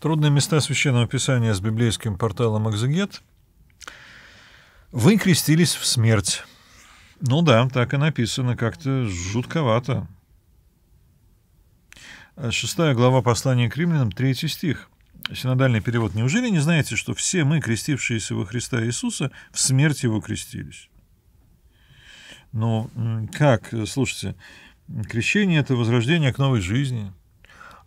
Трудные места Священного Писания с библейским порталом «Экзегет». Вы крестились в смерть. Ну да, так и написано, как-то жутковато. А шестая глава послания к римлянам, третий стих. Синодальный перевод. Неужели не знаете, что все мы, крестившиеся во Христа Иисуса, в смерть Его крестились? Ну, как, э, слушайте, крещение — это возрождение к новой жизни —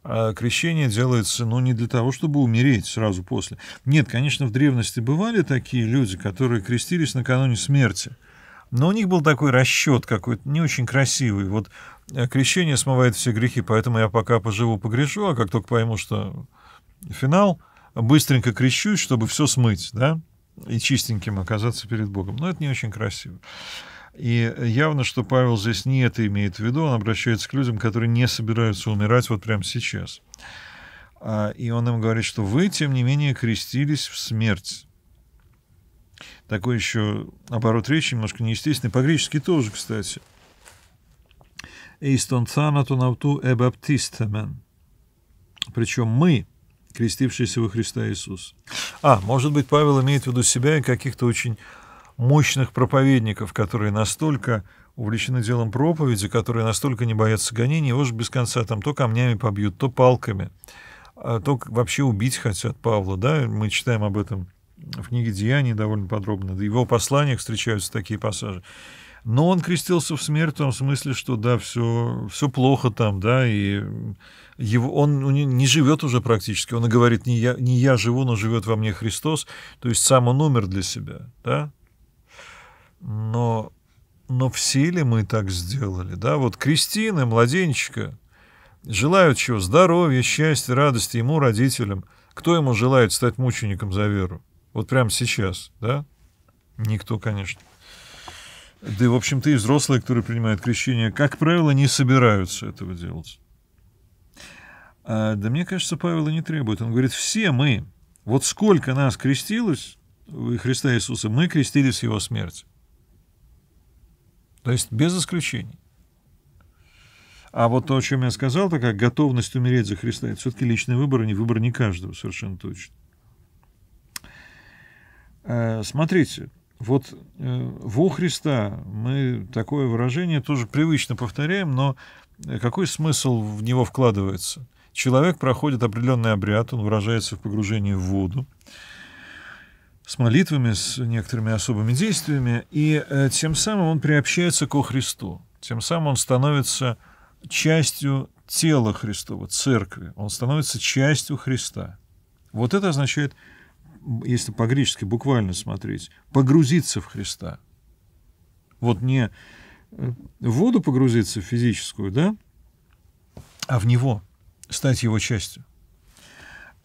а крещение делается, ну, не для того, чтобы умереть сразу после. Нет, конечно, в древности бывали такие люди, которые крестились накануне смерти. Но у них был такой расчет какой-то не очень красивый. Вот э, крещение смывает все грехи, поэтому я пока поживу, погрешу, а как только пойму, что финал, быстренько крещусь, чтобы все смыть, да, и чистеньким оказаться перед Богом. Но это не очень красиво. И явно, что Павел здесь не это имеет в виду, он обращается к людям, которые не собираются умирать вот прямо сейчас. А, и он им говорит, что вы, тем не менее, крестились в смерть. Такой еще оборот речи немножко неестественный, по-гречески тоже, кстати. «Эйстон цанатун авту эбаптистамен». Причем мы, крестившиеся во Христа Иисус. А, может быть, Павел имеет в виду себя и каких-то очень мощных проповедников, которые настолько увлечены делом проповеди, которые настолько не боятся гонений, его же без конца там то камнями побьют, то палками, а то вообще убить хотят Павла, да, мы читаем об этом в книге «Деяний» довольно подробно, в его посланиях встречаются такие пассажи. Но он крестился в смерть в том смысле, что да, все, все плохо там, да, и его, он не живет уже практически. Он и говорит, не я, не я живу, но живет во мне Христос. То есть сам он умер для себя, да, но, но все ли мы так сделали? Да, вот Кристина, младенчика, желают чего? Здоровья, счастья, радости ему, родителям. Кто ему желает стать мучеником за веру? Вот прямо сейчас, да? Никто, конечно. Да и, в общем-то, и взрослые, которые принимают крещение, как правило, не собираются этого делать. А, да мне кажется, Павел и не требует. Он говорит, все мы, вот сколько нас крестилось, Христа Иисуса, мы крестились в Его смерти. То есть без исключений. А вот то, о чем я сказал, такая готовность умереть за Христа, это все-таки личный выбор, и а не выбор не каждого, совершенно точно. Э, смотрите, вот э, во Христа мы такое выражение тоже привычно повторяем, но э, какой смысл в него вкладывается? Человек проходит определенный обряд, он выражается в погружении в воду с молитвами, с некоторыми особыми действиями, и э, тем самым он приобщается ко Христу, тем самым он становится частью тела Христова, церкви, он становится частью Христа. Вот это означает, если по-гречески буквально смотреть, погрузиться в Христа. Вот не э, в воду погрузиться физическую, да, а в Него, стать Его частью.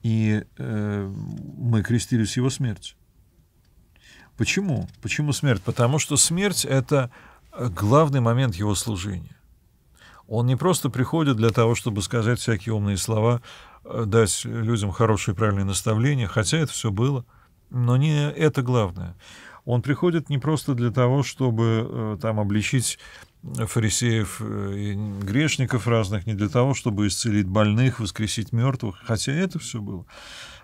И э, мы крестились Его смертью. Почему? Почему смерть? Потому что смерть — это э, главный момент его служения. Он не просто приходит для того, чтобы сказать всякие умные слова, э, дать людям хорошие и правильные наставления, хотя это все было, но не это главное. Он приходит не просто для того, чтобы э, там обличить фарисеев и грешников разных, не для того, чтобы исцелить больных, воскресить мертвых, хотя это все было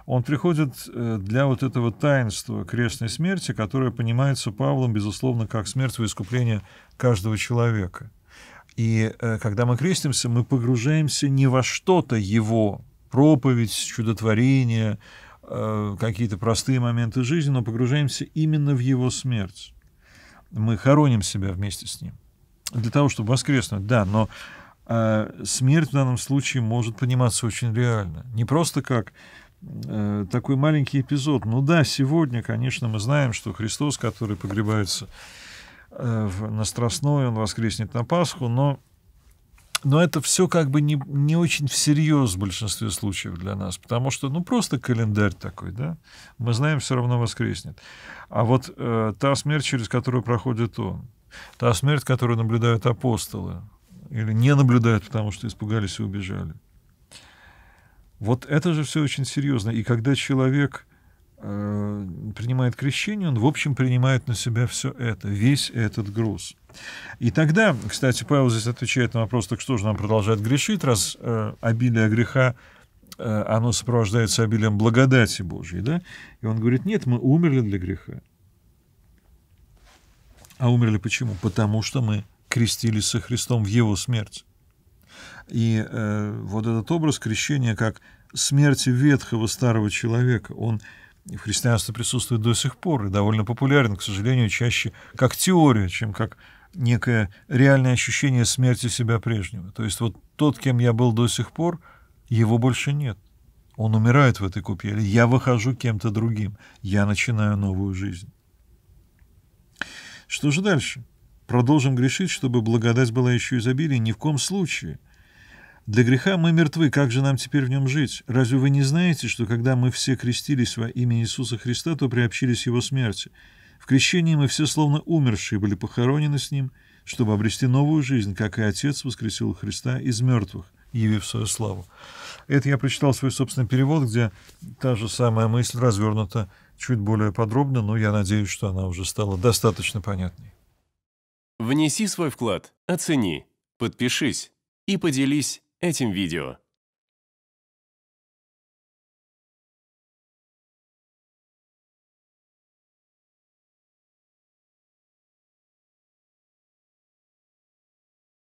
он приходит э, для вот этого таинства крестной смерти, которое понимается Павлом, безусловно, как смерть во искупление каждого человека. И э, когда мы крестимся, мы погружаемся не во что-то его, проповедь, чудотворение, э, какие-то простые моменты жизни, но погружаемся именно в его смерть. Мы хороним себя вместе с ним. Для того, чтобы воскреснуть, да, но смерть в данном случае может пониматься очень реально. Не просто как Э, такой маленький эпизод. Ну да, сегодня, конечно, мы знаем, что Христос, который погребается э, на Страстной, он воскреснет на Пасху, но но это все как бы не, не очень всерьез в большинстве случаев для нас, потому что, ну, просто календарь такой, да, мы знаем, все равно воскреснет. А вот э, та смерть, через которую проходит он, та смерть, которую наблюдают апостолы, или не наблюдают, потому что испугались и убежали, вот это же все очень серьезно. И когда человек э, принимает крещение, он, в общем, принимает на себя все это, весь этот груз. И тогда, кстати, Павел здесь отвечает на вопрос, так что же нам продолжать грешить, раз э, обилие греха, э, оно сопровождается обилием благодати Божьей, да? И он говорит, нет, мы умерли для греха. А умерли почему? Потому что мы крестились со Христом в Его смерть. И э, вот этот образ крещения как смерти ветхого старого человека, он в христианстве присутствует до сих пор и довольно популярен, к сожалению, чаще как теория, чем как некое реальное ощущение смерти себя прежнего. То есть вот тот, кем я был до сих пор, его больше нет. Он умирает в этой купели. Я выхожу кем-то другим. Я начинаю новую жизнь. Что же дальше? Продолжим грешить, чтобы благодать была еще изобилие? Ни в коем случае – для греха мы мертвы, как же нам теперь в нем жить? Разве вы не знаете, что когда мы все крестились во имя Иисуса Христа, то приобщились Его смерти? В крещении мы все словно умершие были похоронены с Ним, чтобы обрести новую жизнь, как и Отец воскресил Христа из мертвых, явив свою славу. Это я прочитал свой собственный перевод, где та же самая мысль развернута чуть более подробно, но я надеюсь, что она уже стала достаточно понятной. Внеси свой вклад, оцени, подпишись и поделись этим видео.